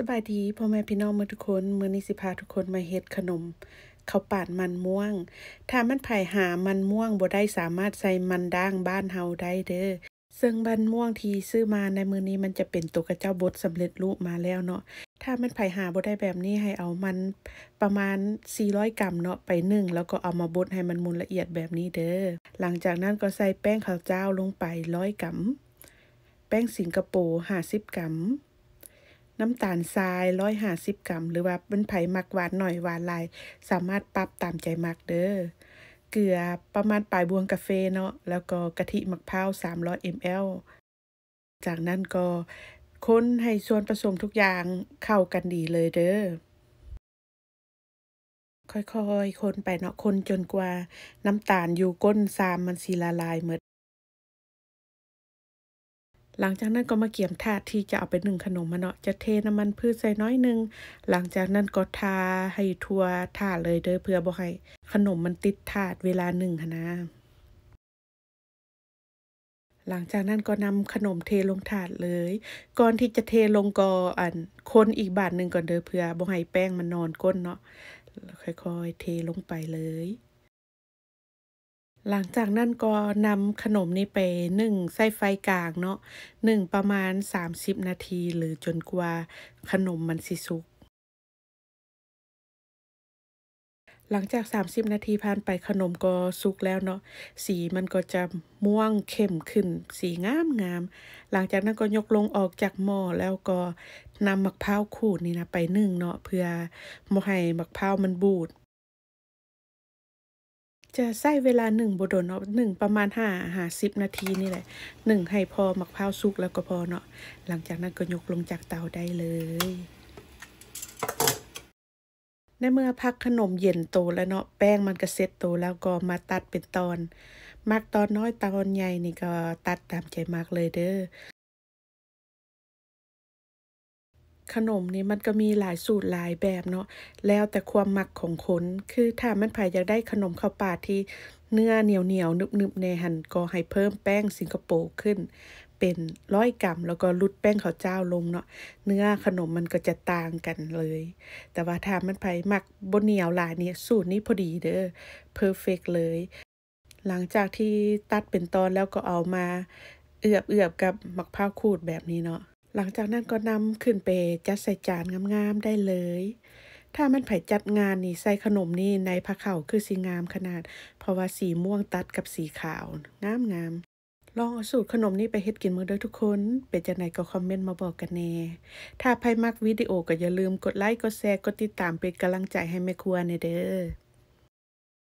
สบายดีพ่อแม่พี่น้องมือทุกคนเมื่อนี้สิพาทุกคนมาเฮ็ดขนมข้าวปาดมันม่วง ถ้ามันไผ่หามันม่วงบ่ได้สามารถใส่มันด่างบ้านเฮาได้เด้อซึ่งมันม่วงที่ซื้อมาในมือนี้มันจะเป็นตัวกระเจ้าบดสำเร็จรูปมาแล้วเนาะถ้ามันไผ่หาบ่ได้แบบนี้ให้เอามันประมาณ400 กรัมเนาะไปนึ่งแล้วก็เอามาบดให้มันมุนละเอียดแบบนี้เด้อหลังจากนั้นก็ใส่แป้งข้าวเจ้าลงไป100กรัมแป้งสิงคโปร์50กรัมน้ำตาลทรายร้อยห้าสิบกรัม หรือว่าเป็นไผ่มักหวานหน่อยหวานลาย สามารถปรับตามใจมักเด้อเกลือประมาณปลายบวงกาแฟเนาะแล้วก็กะทิมะพร้าว300 ml จากนั้นก็ค้นให้ส่วนผสมทุกอย่างเข้ากันดีเลยเด้อค่อยๆ คนไปเนาะคนจนกว่าน้ำตาลอยู่ก้นซามมันสีละลายหมดหลังจากนั้นก็มาเกี่ยมถาดที่จะเอาไปหนึ่งขนมมาเนาะ จะเทน้ำมันพืชใส่น้อยหนึ่งหลังจากนั้นก็ทาให้ทั่วถาดเลยเด้อเพื่อบ่ให้ ขนมมันติดถาดเวลาหนึ่งนะ หลังจากนั้นก็นำขนมเทลงถาดเลย ก่อนที่จะเทลงก็อัน คนอีกบาทหนึ่งก่อนเด้อเพื่อบ่ให้แป้งมันนอนก้นเนาะ ค่อยๆเทลงไปเลยหลังจากนั้นก็นำขนมนี้ ไปนึ่ง ใส่ไฟกลางเนาะนึ่งประมาณ 30 นาทีหรือจนกว่าขนมมันสิสุกหลังจาก 30 นาทีผ่านไปขนมก็สุกแล้วเนาะสีมันก็จะม่วงเข้มขึ้นสีงามงามหลังจากนั้นก็ยกลงออกจากหม้อแล้วก็นำมะพร้าวขูดนี่นะไปนึ่งเนาะเพื่อไม่ให้มะพร้าวมันบูดจะใส่เวลาหนึ่งบดนเนาะหนึ่งประมาณห้าหาสิบนาทีนี่แหละ หนึ่งให้พอมักพร้าวสุกแล้วก็พอเนาะหลังจากนั้นก็ยกลงจากเตาได้เลย ในเมื่อพักขนมเย็นโตแล้วเนาะแป้งมันก็เซ็ตโตแล้วก็มาตัดเป็นตอน มากตอนน้อยตอนใหญ่นี่ก็ตัดตามใจมากเลยเด้อขนมนี่มันก็มีหลายสูตรหลายแบบเนาะ แล้วแต่ความหมักของคนคือถ้ามันผายอยากได้ขนมข้าวปาที่เนื้อเหนียวเหนียวนึบนึบในหันก็ให้เพิ่มแป้งสิงคโปร์ขึ้น เป็นร้อยกรัมแล้วก็ลุดแป้งข้าวเจ้าลงเนาะ เนื้อขนมมันก็จะต่างกันเลย แต่ว่า ถ้ามันไผ่มักบนเหนียวหลายนี่ยสูตรนี้พอดีเด้อเพอร์เฟกเลย หลังจากที่ตัดเป็นตอนแล้วก็เอามา เอือบเอือบกับมัพร้าวขูดแบบนี้เนาะหลังจากนั้นก็นำขึ้นไปจัดใส่จานงามๆได้เลย ถ้ามันไผ่จัดงานนี่ใส่ขนมนี่ในผ้าเข่าคือสีงามขนาด เพราะว่าสีม่วงตัดกับสีขาว งามงามลองสูตรขนมนี้ไปเฮ็ดกินมือเด้อทุกคน เป็นจังไหนก็คอมเมนต์มาบอกกันแน่ถ้าไพ่มักวิดีโอก็อย่าลืมกดไลค์ กดแชร์ กดติดตามเป็นกำลังใจให้แม่ครัวในเด้อ